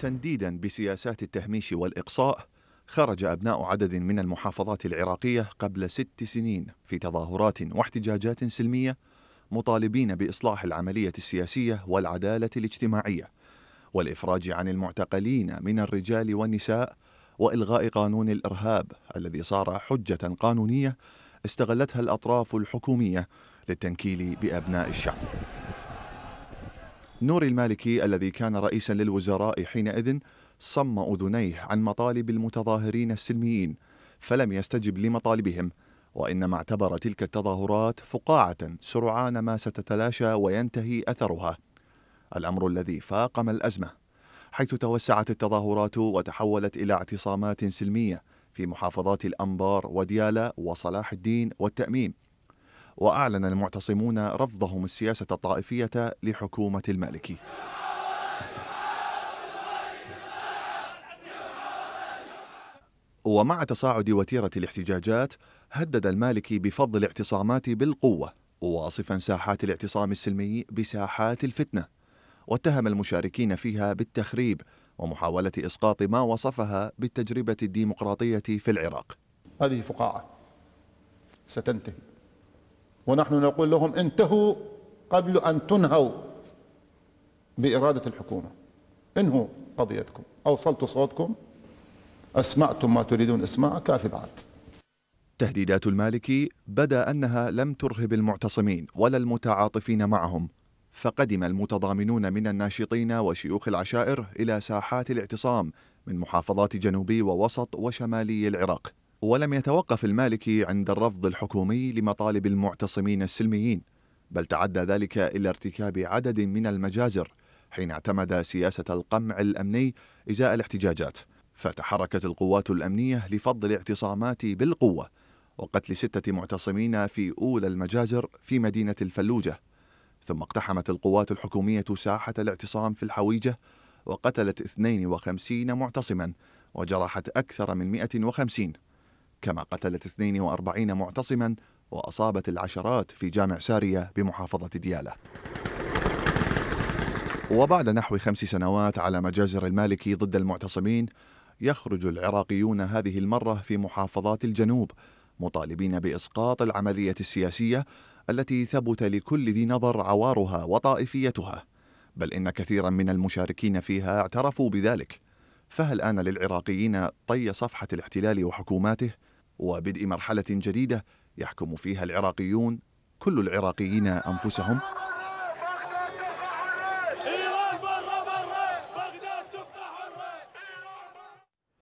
تنديدا بسياسات التهميش والإقصاء خرج أبناء عدد من المحافظات العراقية قبل ست سنين في تظاهرات واحتجاجات سلمية مطالبين بإصلاح العملية السياسية والعدالة الاجتماعية والإفراج عن المعتقلين من الرجال والنساء وإلغاء قانون الإرهاب الذي صار حجة قانونية استغلتها الأطراف الحكومية للتنكيل بأبناء الشعب نوري المالكي الذي كان رئيسا للوزراء حينئذ صم أذنيه عن مطالب المتظاهرين السلميين فلم يستجب لمطالبهم وإنما اعتبر تلك التظاهرات فقاعة سرعان ما ستتلاشى وينتهي أثرها الأمر الذي فاقم الأزمة حيث توسعت التظاهرات وتحولت إلى اعتصامات سلمية في محافظات الأنبار وديالى وصلاح الدين والتأميم وأعلن المعتصمون رفضهم السياسة الطائفية لحكومة المالكي ومع تصاعد وتيرة الاحتجاجات هدد المالكي بفض الاعتصامات بالقوة واصفا ساحات الاعتصام السلمي بساحات الفتنة واتهم المشاركين فيها بالتخريب ومحاولة إسقاط ما وصفها بالتجربة الديمقراطية في العراق هذه فقاعة ستنتهي ونحن نقول لهم انتهوا قبل أن تنهوا بإرادة الحكومة انهوا قضيتكم أوصلتوا صوتكم أسمعتم ما تريدون اسماع كافي بعد تهديدات المالكي بدا انها لم ترهب المعتصمين ولا المتعاطفين معهم فقدم المتضامنون من الناشطين وشيوخ العشائر الى ساحات الاعتصام من محافظات جنوبي ووسط وشمالي العراق ولم يتوقف المالكي عند الرفض الحكومي لمطالب المعتصمين السلميين بل تعدى ذلك إلى ارتكاب عدد من المجازر حين اعتمد سياسة القمع الأمني إزاء الاحتجاجات فتحركت القوات الأمنية لفض الاعتصامات بالقوة وقتل ستة معتصمين في أولى المجازر في مدينة الفلوجة ثم اقتحمت القوات الحكومية ساحة الاعتصام في الحويجة وقتلت 52 معتصما وجرحت أكثر من 150 كما قتلت 42 معتصما وأصابت العشرات في جامع سارية بمحافظة دياله. وبعد نحو خمس سنوات على مجازر المالكي ضد المعتصمين يخرج العراقيون هذه المرة في محافظات الجنوب مطالبين بإسقاط العملية السياسية التي ثبت لكل ذي نظر عوارها وطائفيتها بل إن كثيرا من المشاركين فيها اعترفوا بذلك فهل آن للعراقيين طي صفحة الاحتلال وحكوماته؟ وبدء مرحله جديده يحكم فيها العراقيون كل العراقيين انفسهم